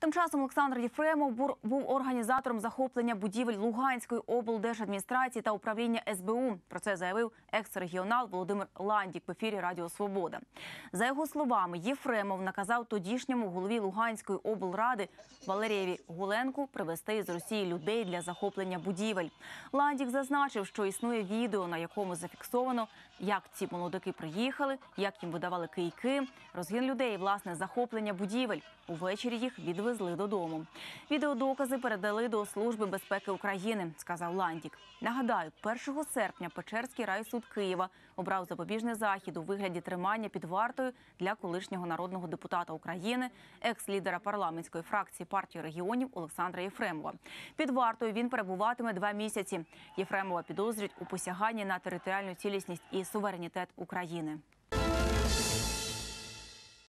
Тим часом Олександр Єфремов був організатором захоплення будівель Луганської облдержадміністрації та управління СБУ. Про це заявив екс-регіонал Володимир Ландік в ефірі Радіо Свобода. За його словами, Єфремов наказав тодішньому голові Луганської облради Валерієві Гуленку привезти із Росії людей для захоплення будівель. Ландік зазначив, що існує відео, на якому зафіксовано, як ці молодики приїхали, як їм видавали кийки, розгін людей, власне, захоплення будівель. Увечері їх відвели відвезли додому. Відеодокази передали до Служби безпеки України, сказав Ландік. Нагадаю, 1 серпня Печерський райсуд Києва обрав запобіжний захід у вигляді тримання під вартою для колишнього народного депутата України, екс-лідера парламентської фракції партії регіонів Олександра Єфремова. Під вартою він перебуватиме два місяці. Єфремова підозрюють у посяганні на територіальну цілісність і суверенітет України.